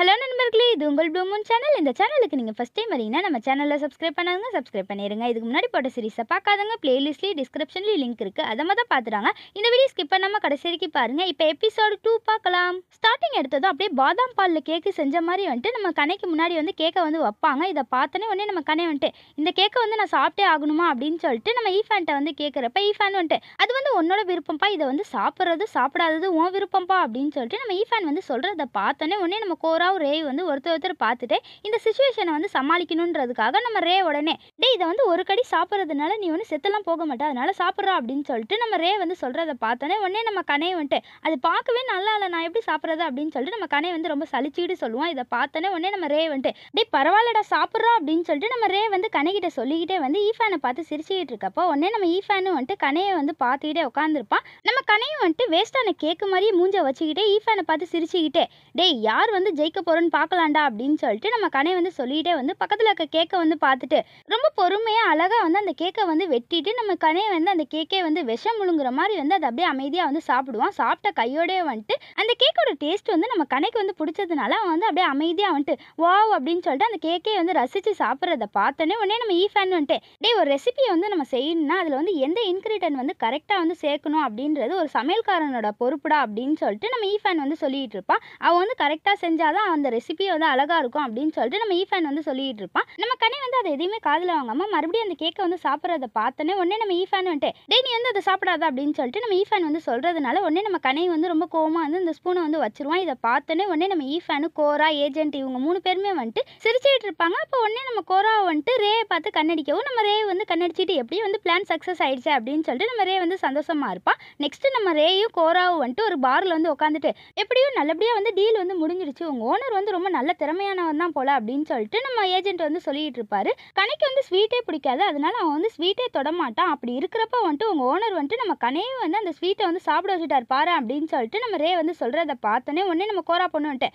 hello நண்பர்களே இது உங்கள் ப்ளூமூன் சேனல் இந்த சேனலுக்கு நீங்கள் ஃபஸ்ட் டைம் வரீங்கன்னா நம்ம சேனலில் சப்ஸ்கிரைப் பண்ணாதுங்க சப்ஸ்கிரைப் பண்ணிடுங்க இதுக்கு முன்னாடி போட்ட சீரிஸை பார்க்காதங்க பிளேலிஸ்ட்லேயே டிஸ்கிரிப்ஷன்லேயே லிங்க் இருக்குது அதை தான் பார்த்துறாங்க இந்த வீடியோ ஸ்கிப் பண்ணாமல் கடைசிக்கு பாருங்கள் இப்போ எபிசோடு டூ பார்க்கலாம் ஸ்டார்டிங் எடுத்ததும் அப்படியே பாதாம் பாலில் கேக்கு செஞ்ச மாதிரி வந்துட்டு நம்ம கணைக்கு முன்னாடி வந்து கேக்கை வந்து வைப்பாங்க இதை பார்த்தோன்னே உடனே நம்ம கணை வந்துட்டு இந்த கேக்கை வந்து நான் சாப்பிட்டே ஆகணுமா அப்படின்னு சொல்லிட்டு நம்ம ஈஃபேன்ட்டை வந்து கேட்குறப்ப ஈஃபேன் வந்துட்டு அது வந்து உன்னோட விருப்பம்ப்பா இதை வந்து சாப்பிட்றது சாப்பிடாதது உன் விருப்பம்ப்பா அப்படின்னு சொல்லிட்டு நம்ம ஈஃபேன் வந்து சொல்கிறத பார்த்தோன்னே உடனே நம்ம கோரா சிவாவும் ரே வந்து ஒருத்தர் ஒருத்தர் பார்த்துட்டு இந்த சுச்சுவேஷனை வந்து சமாளிக்கணுன்றதுக்காக நம்ம ரே உடனே டே இதை வந்து ஒரு கடி சாப்பிட்றதுனால நீ வந்து செத்தெல்லாம் போக மாட்டே அதனால சாப்பிட்றா அப்படின்னு சொல்லிட்டு நம்ம ரே வந்து சொல்கிறத பார்த்தோன்னே உடனே நம்ம கனையை வந்துட்டு அது பார்க்கவே நல்லா இல்லை நான் எப்படி சாப்பிட்றது அப்படின்னு சொல்லிட்டு நம்ம கனையை வந்து ரொம்ப சளிச்சுக்கிட்டு சொல்லுவோம் இதை பார்த்தோன்னே உடனே நம்ம ரே வந்துட்டு டே பரவாயில்லடா சாப்பிட்றா அப்படின்னு சொல்லிட்டு நம்ம ரே வந்து கனைகிட்ட சொல்லிக்கிட்டே வந்து ஃபேனை பார்த்து சிரிச்சுக்கிட்டு இருக்கப்போ உடனே நம்ம ஈஃபேனு வந்துட்டு கனையை வந்து பார்த்துக்கிட்டே உட்காந்துருப்பான் நம்ம கனையும் வந்துட்டு வேஸ்டான கேக்கு மாதிரி மூஞ்ச வச்சுக்கிட்டே ஈஃபேனை பார்த்து சிரிச்சுக்கிட்டே டேய் யார் வந்து ஜெயிக்க எடுக்க போகிறோன்னு பார்க்கலாண்டா அப்படின்னு சொல்லிட்டு நம்ம கனை வந்து சொல்லிகிட்டே வந்து பக்கத்தில் இருக்க கேக்கை வந்து பார்த்துட்டு ரொம்ப பொறுமையாக அழகாக வந்து அந்த கேக்கை வந்து வெட்டிட்டு நம்ம கனையை வந்து அந்த கேக்கே வந்து விஷம் முழுங்குற மாதிரி வந்து அதை அப்படியே அமைதியாக வந்து சாப்பிடுவான் சாப்பிட்ட கையோடய வந்துட்டு அந்த கேக்கோட டேஸ்ட் வந்து நம்ம கனைக்கு வந்து பிடிச்சதுனால அவன் வந்து அப்படியே அமைதியாக வந்துட்டு வாவ் அப்படின்னு சொல்லிட்டு அந்த கேக்கே வந்து ரசித்து சாப்பிட்றத பார்த்தோன்னே உடனே நம்ம ஈ ஃபேன் வந்துட்டு டே ஒரு ரெசிபியை வந்து நம்ம செய்யணும்னா அதில் வந்து எந்த இன்க்ரீடியன்ட் வந்து கரெக்டாக வந்து சேர்க்கணும் அப்படின்றது ஒரு சமையல்காரனோட பொறுப்புடா அப்படின்னு சொல்லிட்டு நம்ம ஈ ஃபேன் வந்து சொல்லிகிட்டு இருப்பான் அவன் வந்து கரெக்டாக செஞ்சால் தான் அந்த ரெசிபியே வந்து அழகாக இருக்கும் அப்படின்னு சொல்லிட்டு நம்ம ஈஃபேன் வந்து சொல்லிட்டு இருப்பான் நம்ம கனி வந்து அதை எதையுமே காதில் வாங்காமல் மறுபடியும் அந்த கேக்கை வந்து சாப்பிட்றத பார்த்தோன்னே உடனே நம்ம ஈஃபேன் வந்துட்டு டே நீ வந்து அதை சாப்பிடாத அப்படின்னு சொல்லிட்டு நம்ம ஈஃபேன் வந்து சொல்கிறதுனால உடனே நம்ம கனி வந்து ரொம்ப கோவமாக வந்து அந்த ஸ்பூனை வந்து வச்சிருவான் இதை பார்த்தோன்னே உடனே நம்ம ஈஃபேனு கோரா ஏஜென்ட் இவங்க மூணு பேருமே வந்துட்டு சிரிச்சுட்டு இருப்பாங்க அப்போ உடனே நம்ம கோராவை வந்துட்டு ரே பார்த்து கண்ணடிக்கவும் நம்ம ரே வந்து கண்ணடிச்சிட்டு எப்படியும் வந்து பிளான் சக்ஸஸ் ஆயிடுச்சு அப்படின்னு சொல்லிட்டு நம்ம ரே வந்து சந்தோஷமாக இருப்பான் நெக்ஸ்ட்டு நம்ம ரேயும் கோராவும் வந்துட்டு ஒரு பாரில் வந்து உட்காந்துட்டு எப்படியும் நல்லபடியாக வந்து டீல் வந்து முடிஞ்சிருச்சு உங்க ஓனர் வந்து ரொம்ப நல்ல திறமையானவன் தான் போல அப்படின்னு சொல்லிட்டு நம்ம ஏஜென்ட் வந்து சொல்லிட்டு இருப்பாரு கனைக்கு வந்து ஸ்வீட்டே பிடிக்காது அதனால அவன் வந்து ஸ்வீட்டே தொடமாட்டான் அப்படி இருக்கிறப்ப வந்துட்டு உங்க ஓனர் வந்துட்டு நம்ம கனையை வந்து அந்த ஸ்வீட்டை வந்து சாப்பிட வச்சுட்டாரு பாரு அப்படின்னு சொல்லிட்டு நம்ம ரே வந்து சொல்றதை பார்த்தோன்னே உடனே நம்ம கோரா பொண்ணு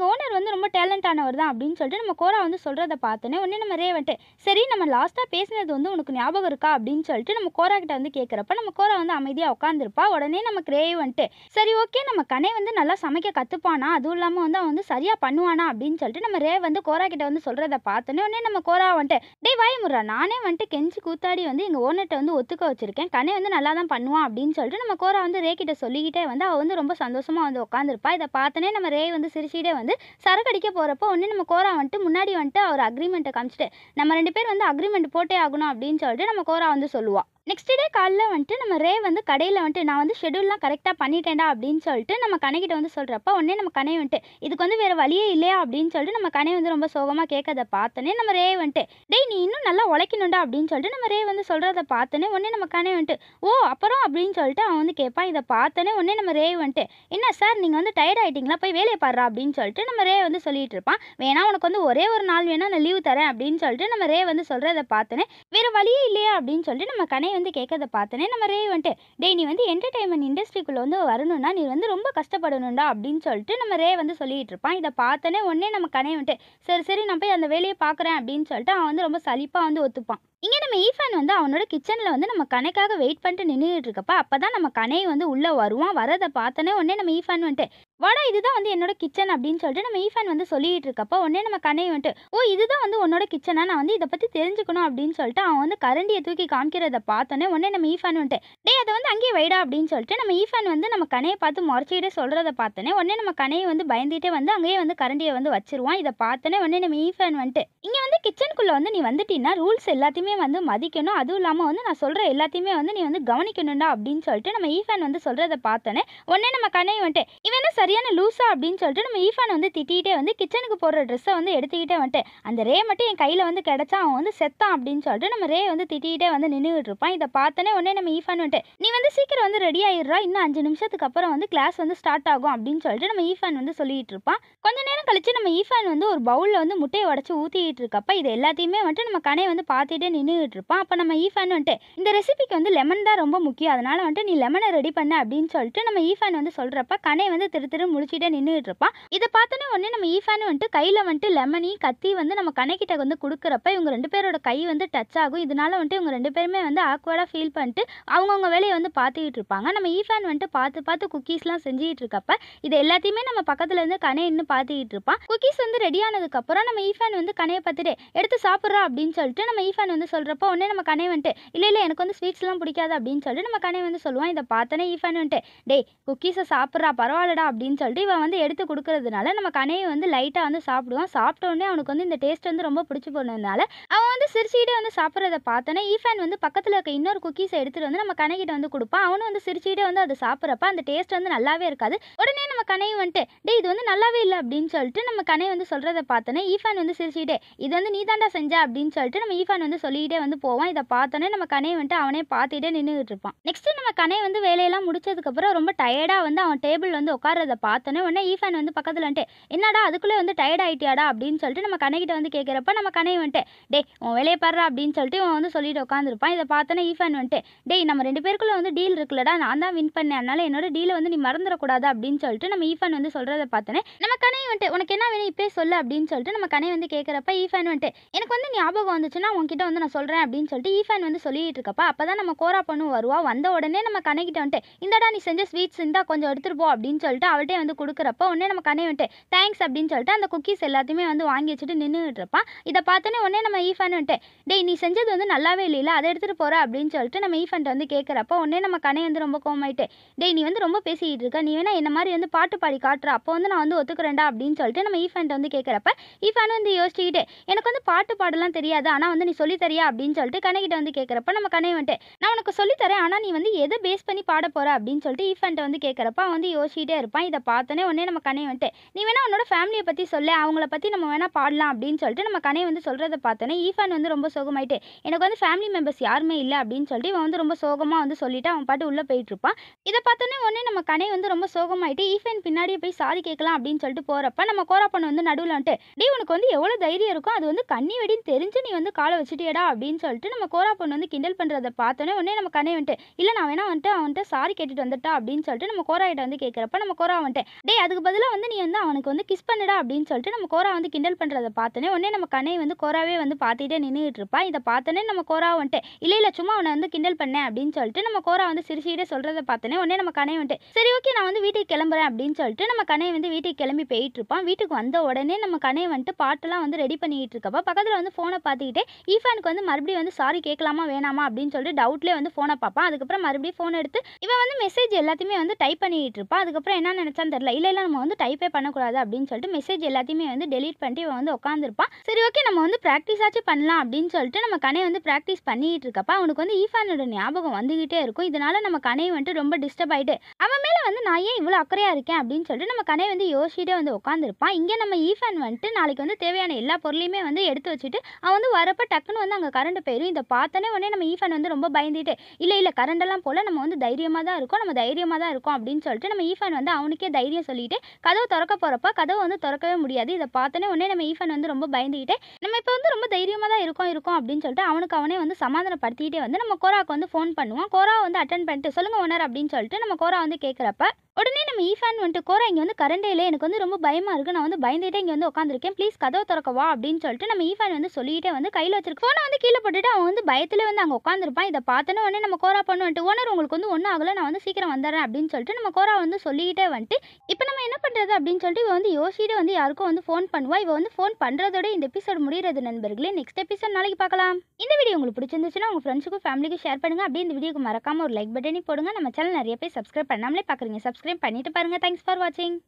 எங்கள் ஓனர் வந்து ரொம்ப டேலண்டானவர் தான் அப்படின்னு சொல்லிட்டு நம்ம கோரா வந்து சொல்கிறத பார்த்தோன்னே உடனே நம்ம ரே வந்துட்டு சரி நம்ம லாஸ்ட்டாக பேசினது வந்து உனக்கு ஞாபகம் இருக்கா அப்படின்னு சொல்லிட்டு நம்ம கோரா கிட்ட வந்து கேட்குறப்ப நம்ம கோரா வந்து அமைதியாக உட்காந்துருப்பா உடனே நமக்கு ரே வந்துட்டு சரி ஓகே நம்ம கனே வந்து நல்லா சமைக்க கற்றுப்பானா அதுவும் இல்லாமல் வந்து அவன் வந்து சரியாக பண்ணுவானா அப்படின்னு சொல்லிட்டு நம்ம ரே வந்து கோரா கிட்ட வந்து சொல்கிறத பார்த்தோன்னே உடனே நம்ம கோரா வந்துட்டு டே முறா நானே வந்துட்டு கெஞ்சி கூத்தாடி வந்து எங்கள் ஓனர்கிட்ட வந்து ஒத்துக்க வச்சிருக்கேன் கனே வந்து நல்லா தான் பண்ணுவான் அப்படின்னு சொல்லிட்டு நம்ம கோரா வந்து ரே கிட்ட சொல்லிக்கிட்டே வந்து அவள் வந்து ரொம்ப சந்தோஷமாக வந்து உட்காந்துருப்பா இதை பார்த்தோன்னே நம்ம ரே வந்து சிரிச்சிட்டே வந்து வந்து சரக்கு அடிக்க போகிறப்போ வந்து நம்ம கோரா வந்துட்டு முன்னாடி வந்துட்டு அவர் அக்ரிமெண்ட்டை காமிச்சிட்டு நம்ம ரெண்டு பேர் வந்து அக்ரிமெண்ட் போட்டே ஆகணும் அப்படின்னு சொல்லிட்டு நம்ம கோரா வந்து சொல்லுவாள் நெக்ஸ்ட் டே காலைல வந்துட்டு நம்ம ரே வந்து கடையில் வந்துட்டு நான் வந்து ஷெடியூல்லாம் கரெக்டாக பண்ணிட்டேன்டா அப்படின்னு சொல்லிட்டு நம்ம கணைக்கிட்ட வந்து சொல்கிறப்ப உடனே நம்ம கனை வந்துட்டு இதுக்கு வந்து வேறு வழியே இல்லையா அப்படின்னு சொல்லிட்டு நம்ம கணை வந்து ரொம்ப சோகமாக கேட்கறத பார்த்தோன்னே நம்ம ரே வந்துட்டு டேய் நீ இன்னும் நல்லா உழைக்கணும்டா அப்படின்னு சொல்லிட்டு நம்ம ரே வந்து சொல்கிறத பார்த்தோன்னே உடனே நம்ம கணை வந்துட்டு ஓ அப்புறம் அப்படின்னு சொல்லிட்டு அவன் வந்து கேட்பான் இதை பார்த்தோன்னே உடனே நம்ம ரே வந்துட்டு என்ன சார் நீங்கள் வந்து டயர்ட் ஆகிட்டீங்களா போய் வேலையை பாடுறா அப்படின்னு சொல்லிட்டு நம்ம ரே வந்து சொல்லிட்டு இருப்பான் வேணா உனக்கு வந்து ஒரே ஒரு நாள் வேணா நான் லீவு தரேன் அப்படின்னு சொல்லிட்டு நம்ம ரே வந்து சொல்கிறத பார்த்தோன்னே வேறு வழியே இல்லையா அப்படின்னு சொல்லிட்டு நம்ம கனை வந்து கேட்கறத பார்த்தனே நம்ம ரே வந்துட்டு டே நீ வந்து என்டர்டெயின்மெண்ட் இண்டஸ்ட்ரிக்குள்ளே வந்து வரணும்னா நீ வந்து ரொம்ப கஷ்டப்படணும்டா அப்படின்னு சொல்லிட்டு நம்ம ரே வந்து சொல்லிகிட்டு இருப்பான் இதை பார்த்தனே உடனே நம்ம கனே வந்துட்டு சரி சரி நான் போய் அந்த வேலையை பார்க்குறேன் அப்படின்னு சொல்லிட்டு அவன் வந்து ரொம்ப சலிப்பாக வந்து ஒத்துப்பான் இங்கே நம்ம ஈஃபான் வந்து அவனோட கிச்சனில் வந்து நம்ம கணக்காக வெயிட் பண்ணிட்டு நின்றுட்டு இருக்கப்ப அப்போ தான் நம்ம கனை வந்து உள்ளே வருவான் வரதை பார்த்தோன்னே உடனே நம்ம ஈஃபான் வந்துட்டு வாடா இதுதான் வந்து என்னோட கிச்சன் அப்படின்னு சொல்லிட்டு நம்ம ஈஃபான் வந்து சொல்லிட்டு இருக்கப்போ உடனே நம்ம கண்ணை வந்துட்டு ஓ இதுதான் வந்து உன்னோட கிச்சனா நான் வந்து இதை பற்றி தெரிஞ்சுக்கணும் அப்படின்னு சொல்லிட்டு அவன் வந்து கரண்டியை தூக்கி காமிக்கிறத பார்த்தோன்னே உடனே நம்ம ஈஃபான் வந்துட்டு டே அதை வந்து அங்கேயே வைடா அப்படின்னு சொல்லிட்டு நம்ம ஈஃபான் வந்து நம்ம கனையை பார்த்து முறைச்சிக்கிட்டே சொல்கிறத பார்த்தோன்னே உடனே நம்ம கனையை வந்து பயந்துகிட்டே வந்து அங்கேயே வந்து கரண்டியை வந்து வச்சிருவான் இதை பார்த்தோன்னே உடனே நம்ம ஈஃபான் வந்துட்டு இங்கே வந்து கிச்சனுக்குள்ளே வந்து நீ வந்துட்டீங்கன்னா ரூல்ஸ் எல்லாத்தையுமே வந்து மதிக்கணும் அதுவும் இல்லாமல் வந்து நான் சொல்கிற எல்லாத்தையுமே வந்து நீ வந்து கவனிக்கணும்டா அப்படின்னு சொல்லிட்டு நம்ம ஈஃபான் வந்து சொல்கிறத பார்த்தோன்னே உடனே நம்ம கனையை வந்துட்டு என்ன சரியான லூஸா அப்படின்னு சொல்லிட்டு நம்ம ஈஃபான் வந்து திட்டிகிட்டே வந்து கிச்சனுக்கு போடுற ட்ரெஸ்ஸை வந்து எடுத்துக்கிட்டே வந்துட்டு அந்த ரே மட்டும் என் கையில் வந்து கிடச்சா அவன் வந்து செத்தான் அப்படின்னு சொல்லிட்டு நம்ம ரே வந்து திட்டிகிட்டே வந்து நின்றுக்கிட்டு இருப்பான் இதை பார்த்தனே உடனே நம்ம ஈஃபான் வந்துட்டு நீ வந்து சீக்கிரம் வந்து ரெடி ஆயிடுறா இன்னும் அஞ்சு நிமிஷத்துக்கு அப்புறம் வந்து கிளாஸ் வந்து ஸ்டார்ட் ஆகும் அப்படின்னு சொல்லிட்டு நம்ம ஈஃபான் வந்து சொல்லிட்டு இருப்பான் கொஞ்ச நேரம் கழிச்சு நம்ம ஈஃபான் வந்து ஒரு பவுலில் வந்து முட்டையை உடச்சி ஊற்றிக்கிட்டு இருக்கப்ப இது எல்லாத்தையுமே வந்துட்டு நம்ம கனை வந்து பார்த்துட்டே நின்றுக்கிட்டு இருப்பான் அப்போ நம்ம ஈஃபான் வந்துட்டு இந்த ரெசிபிக்கு வந்து லெமன் தான் ரொம்ப முக்கியம் அதனால வந்துட்டு நீ லெமனை ரெடி பண்ண அப்படின்னு சொல்லிட்டு நம்ம ஈஃபான் வந்து சொல்கிறப்ப கனை வந்து திரு திரு முழிச்சிட்டே நின்றுட்டு இருப்பான் இதை பார்த்தோன்னே உடனே நம்ம ஈஃபானு வந்துட்டு கையில் வந்துட்டு லெமனி கத்தி வந்து நம்ம கணக்கிட்ட வந்து கொடுக்குறப்ப இவங்க ரெண்டு பேரோட கை வந்து டச் ஆகும் இதனால வந்துட்டு இவங்க ரெண்டு பேருமே வந்து ஆக்வர்டாக ஃபீல் பண்ணிட்டு அவங்கவுங்க வேலையை வந்து பார்த்துக்கிட்டு இருப்பாங்க நம்ம ஈஃபான் வந்துட்டு பார்த்து பார்த்து குக்கீஸ்லாம் செஞ்சுக்கிட்டு இருக்கப்ப இது எல்லாத்தையுமே நம்ம பக்கத்தில் இருந்து கனையன்னு பார்த்துக்கிட்டு இருப்பான் குக்கீஸ் வந்து ரெடி ஆனதுக்கப்புறம் நம்ம ஈஃபான் வந்து கனையை பார்த்துட்டு எடுத்து சாப்பிட்றா அப்படின்னு சொல்லிட்டு நம்ம ஈஃபான் வந்து சொல்கிறப்ப உடனே நம்ம கணை வந்துட்டு இல்லை இல்லை எனக்கு வந்து ஸ்வீட்ஸ்லாம் பிடிக்காது அப்படின்னு சொல்லிட்டு நம்ம கனை வந்து சொல்லுவான் இதை பார்த்தோன்னே ஈஃபான் வந்துட்டு டே குக்கீஸை சாப்பிட்றா பரவாயில்ல சாப்பிடுடா அப்படின்னு சொல்லிட்டு இவன் வந்து எடுத்து கொடுக்கறதுனால நம்ம கனையை வந்து லைட்டாக வந்து சாப்பிடுவான் சாப்பிட்டோடனே அவனுக்கு வந்து இந்த டேஸ்ட் வந்து ரொம்ப பிடிச்சி போனதுனால அவன் வந்து சிரிச்சுக்கிட்டே வந்து சாப்பிட்றத பார்த்தோன்னே ஈஃபேன் வந்து பக்கத்தில் இருக்க இன்னொரு குக்கீஸை எடுத்துகிட்டு வந்து நம்ம கனைக்கிட்ட வந்து கொடுப்பான் அவனும் வந்து சிரிச்சுக்கிட்டே வந்து அதை சாப்பிட்றப்ப அந்த டேஸ்ட் வந்து நல்லாவே இருக்காது உடனே நம்ம கனை வந்துட்டு டே இது வந்து நல்லாவே இல்லை அப்படின்னு சொல்லிட்டு நம்ம கனை வந்து சொல்கிறத பார்த்தோன்னே ஈஃபேன் வந்து சிரிச்சுக்கிட்டே இது வந்து நீ தாண்டா செஞ்ச அப்படின்னு சொல்லிட்டு நம்ம ஈஃபான் வந்து சொல்லிக்கிட்டே வந்து போவான் இதை பார்த்தோன்னே நம்ம கனை வந்துட்டு அவனே பார்த்துட்டே நின்றுட்டு இருப்பான் நெக்ஸ்ட் நம்ம கனை வந்து வேலையெல்லாம் முடிச்சதுக்கப்புறம் ரொம்ப டயர்டாக வந்து அவன் டேபிள் வந்து உட்காந்து உட்காரத பார்த்தோன்னே உடனே ஈஃபேன் வந்து பக்கத்தில் வந்துட்டு என்னடா அதுக்குள்ளே வந்து டயர்ட் ஆகிட்டியாடா அப்படின்னு சொல்லிட்டு நம்ம கணைக்கிட்ட வந்து கேட்குறப்ப நம்ம கணை வந்துட்டு டே உன் வேலையை பாடுறா அப்படின்னு சொல்லிட்டு இவன் வந்து சொல்லிட்டு உட்காந்துருப்பான் இதை பார்த்தோன்னே ஈஃபேன் வந்துட்டு டேய் நம்ம ரெண்டு பேருக்குள்ளே வந்து டீல் இருக்குல்லடா நான் தான் வின் பண்ணேன் அதனால என்னோட டீலை வந்து நீ மறந்துடக்கூடாது அப்படின்னு சொல்லிட்டு நம்ம ஈஃபேன் வந்து சொல்கிறத பார்த்தோன்னே நம்ம கணை வந்துட்டு உனக்கு என்ன வேணும் இப்பயே சொல்லு அப்படின்னு சொல்லிட்டு நம்ம கணை வந்து கேட்குறப்ப ஈஃபேன் வந்துட்டு எனக்கு வந்து ஞாபகம் வந்துச்சுன்னா உங்ககிட்ட வந்து நான் சொல்கிறேன் அப்படின்னு சொல்லிட்டு ஈஃபேன் வந்து சொல்லிட்டு இருக்கப்பா அப்போ தான் நம்ம கோரா பொண்ணு வருவா வந்த உடனே நம்ம கணைக்கிட்ட வந்துட்டு இந்தடா நீ செஞ்ச ஸ்வீட்ஸ் இருந்தால் கொஞ்சம் எடுத்துருப்போம் அப்படின்னு சொல்லிட்டு சொல்லிட்டு அவள்கிட்டே வந்து கொடுக்குறப்ப உடனே நம்ம கண்ணே வந்துட்டு தேங்க்ஸ் அப்படின்னு சொல்லிட்டு அந்த குக்கீஸ் எல்லாத்தையுமே வந்து வாங்கி வச்சுட்டு நின்றுட்டு இருப்பான் இதை பார்த்தோன்னே உடனே நம்ம ஈஃபான் வந்துட்டு டேய் நீ செஞ்சது வந்து நல்லாவே இல்லை அதை எடுத்துகிட்டு போகிற அப்படின்னு சொல்லிட்டு நம்ம ஈஃபன்ட்ட வந்து கேட்குறப்ப உடனே நம்ம கண்ணை வந்து ரொம்ப கோமாயிட்டு டேய் நீ வந்து ரொம்ப பேசிக்கிட்டு இருக்க நீ வேணா என்ன மாதிரி வந்து பாட்டு பாடி காட்டுற அப்போ வந்து நான் வந்து ஒத்துக்கிறேன்டா அப்படின்னு சொல்லிட்டு நம்ம ஈஃபன்ட்ட வந்து கேட்குறப்ப ஈஃபன் வந்து யோசிச்சுக்கிட்டே எனக்கு வந்து பாட்டு பாடலாம் தெரியாது ஆனால் வந்து நீ சொல்லித்தரியா அப்படின்னு சொல்லிட்டு கணக்கிட்ட வந்து கேட்குறப்ப நம்ம கண்ணை வந்துட்டு நான் உனக்கு சொல்லித்தரேன் ஆனால் நீ வந்து எதை பேஸ் பண்ணி பாட போகிற அப்படின்னு சொல்லிட்டு ஈஃபன்ட்ட வந்து கேட்குறப்ப அவன் வந்து யோசிச்சுட்டே இருப்பான் இதை பார்த்தோன்னே உடனே நம்ம கனை வந்துட்டு நீ வேணால் உன்னோட ஃபேமிலியை பற்றி சொல்ல அவங்கள பற்றி நம்ம வேணால் பாடலாம் அப்படின்னு சொல்லிட்டு நம்ம கனை வந்து சொல்கிறத பார்த்தோன்னே ஈஃபான் வந்து ரொம்ப சோகமாயிட்டு எனக்கு வந்து ஃபேமிலி மெம்பர்ஸ் யாருமே இல்லை அப்படின்னு சொல்லிட்டு இவன் வந்து ரொம்ப சோகமாக வந்து சொல்லிவிட்டு அவன் பாட்டு உள்ளே போயிட்டுருப்பான் இதை பார்த்தோன்னே உடனே நம்ம கனை வந்து ரொம்ப சோகமாயிட்டு ஈஃபேன் பின்னாடியே போய் சாரி கேட்கலாம் அப்படின்னு சொல்லிட்டு போகிறப்ப நம்ம கோராப்பன் வந்து நடுவில் வந்துட்டு டீ உனக்கு வந்து எவ்வளோ தைரியம் இருக்கும் அது வந்து கண்ணி வெடின்னு தெரிஞ்சு நீ வந்து காலை வச்சுட்டியடா அப்படின்னு சொல்லிட்டு நம்ம கோராப்பன் வந்து கிண்டல் பண்ணுறதை பார்த்தோன்னே உடனே நம்ம கண்ணை வந்துட்டு இல்லை நான் வேணா வந்துட்டு அவன்கிட்ட சாரி கேட்டுட்டு வந்துட்டா அப்படின்னு சொல்லிட்டு நம்ம கோராயிட்ட வந்து கேட்குறப்ப நம்ம கோரா வந்துட்டேன் டே அதுக்கு பதிலாக வந்து நீ வந்து அவனுக்கு வந்து கிஸ் பண்ணுடா அப்படின்னு சொல்லிட்டு நம்ம கோரா வந்து கிண்டல் பண்ணுறதை பார்த்தோன்னே உடனே நம்ம கண்ணை வந்து கோராவே வந்து பார்த்துட்டே நின்றுட்டு இருப்பான் இதை பார்த்தோன்னே நம்ம கோரா வந்துட்டு இல்லை இல்லை சும்மா அவனை வந்து கிண்டல் பண்ணேன் அப்படின்னு சொல்லிட்டு நம்ம கோரா வந்து சிரிச்சிட்டே சொல்கிறத பார்த்தோன்னே உடனே நம்ம கனை வந்துட்டு சரி ஓகே நான் வந்து வீட்டுக்கு கிளம்புறேன் அப்படின்னு சொல்லிட்டு நம்ம கண்ணை வந்து வீட்டுக்கு கிளம்பி போயிட்டு இருப்பான் வீட்டுக்கு வந்த உடனே நம்ம கண்ணை வந்துட்டு பாட்டெல்லாம் வந்து ரெடி பண்ணிக்கிட்டு இருக்கப்போ பக்கத்தில் வந்து ஃபோனை பார்த்துக்கிட்டே ஈஃபானுக்கு வந்து மறுபடியும் வந்து சாரி கேட்கலாமா வேணாமா அப்படின்னு சொல்லிட்டு டவுட்லேயே வந்து ஃபோனை பார்ப்பான் அதுக்கப்புறம் மறுபடியும் ஃபோன் எடுத்து இவன் வந்து மெசேஜ் எல்லாத்தையுமே வந்து டைப் பண்ணிக்கிட்டு இருப்பான் அதுக்கப்புறம் என்ன என்ன நினைச்சான்னு தெரில இல்லை இல்லை நம்ம வந்து டைப்பே பண்ணக்கூடாது அப்படின்னு சொல்லிட்டு மெசேஜ் எல்லாத்தையுமே வந்து டெலீட் பண்ணிட்டு இவன் வந்து உட்காந்துருப்பான் சரி ஓகே நம்ம வந்து ப்ராக்டிஸ் ஆச்சு பண்ணலாம் அப்படின்னு சொல்லிட்டு நம்ம கனை வந்து ப்ராக்டிஸ் பண்ணிகிட்டு இருக்கப்ப அவனுக்கு வந்து ஈஃபானோட ஞாபகம் வந்துகிட்டே இருக்கும் இதனால நம்ம கனை வந்துட்டு ரொம்ப டிஸ்டர்ப் ஆகிட்டு அவன் மேலே வந்து நான் ஏன் இவ்வளோ அக்கறையாக இருக்கேன் அப்படின்னு சொல்லிட்டு நம்ம கனை வந்து யோசிச்சுட்டே வந்து உட்காந்துருப்பான் இங்கே நம்ம ஈஃபான் வந்துட்டு நாளைக்கு வந்து தேவையான எல்லா பொருளையுமே வந்து எடுத்து வச்சுட்டு அவன் வந்து வரப்போ டக்குன்னு வந்து அங்கே கரண்ட் போயிடும் இதை பார்த்தனே உடனே நம்ம ஈஃபான் வந்து ரொம்ப பயந்துட்டு இல்லை இல்லை கரண்டெல்லாம் போல் நம்ம வந்து தைரியமாக தான் இருக்கும் நம்ம தைரியமாக தான் இருக்கும் அப்படின்னு சொல்லிட்டு நம்ம ஈஃபான் வந்து வந்து அவனுக்கே தைரியம் சொல்லிட்டு கதவு திறக்க போகிறப்ப கதவு வந்து திறக்கவே முடியாது இதை பார்த்தோன்னே உடனே நம்ம ஈஃபன் வந்து ரொம்ப பயந்துக்கிட்டே நம்ம இப்போ வந்து ரொம்ப தைரியமாக தான் இருக்கோம் இருக்கோம் அப்படின்னு சொல்லிட்டு அவனுக்கு அவனே வந்து சமாதானப்படுத்திக்கிட்டே வந்து நம்ம கோராவுக்கு வந்து ஃபோன் பண்ணுவான் கோரா வந்து அட்டன் பண்ணிட்டு சொல்லுங்கள் ஓனர் அப்படின்னு சொல்லிட்டு நம்ம கோரா வந்து கேட்குறப்ப உடனே நம்ம ஈஃபேன் வந்துட்டு கோரா இங்கே வந்து கரண்டே இல்லை எனக்கு வந்து ரொம்ப பயமாக இருக்குது நான் வந்து பயந்துகிட்டே இங்கே வந்து உட்காந்துருக்கேன் ப்ளீஸ் கதவை திறக்கவா அப்படின்னு சொல்லிட்டு நம்ம ஈஃபேன் வந்து சொல்லிகிட்டே வந்து கையில் வச்சிருக்கு ஃபோனை வந்து கீழே போட்டுட்டு அவன் வந்து பயத்தில் வந்து அங்கே உட்காந்துருப்பான் இதை பார்த்தோன்னு உடனே நம்ம கோரா வந்துட்டு ஓனர் உங்களுக்கு வந்து ஒன்றும் ஆகலை நான் வந்து சீக்கிரம் வந்துடுறேன் அப்படின்னு சொல்லிட்டு நம்ம கோரா வந்து சொல்லிக்கிட்டே வந்துட்டு இப்போ நம்ம என்ன பண்ணுறது அப்படின்னு சொல்லிட்டு இவன் வந்து யோசிட்டு வந்து யாருக்கும் வந்து ஃபோன் பண்ணுவா இவன் வந்து ஃபோன் பண்ணுறதோட இந்த எபிசோட் முடிகிறது நண்பர்களே நெக்ஸ்ட் எபிசோட் நாளைக்கு பார்க்கலாம் இந்த வீடியோ உங்களுக்கு பிடிச்சிருந்துச்சுன்னா உங்கள் ஃப்ரெண்ட்ஸுக்கும் ஃபேமிலிக்கும் ஷேர் பண்ணுங்கள் அப்படியே இந்த வீடியோக்கு மறக்காமல் ஒரு லைக் பட்டனே போடுங்க நம்ம சேனல் நிறைய பேர் சப்ஸ்கிரைப் பண்ணாமலே பார்க்குறீங்க சப்ஸ்கிரைப் சப்ஸ்கிரைப் பண்ணிவிட்டு பாருங்கள் தேங்க்ஸ் ஃபார் வாட்சிங்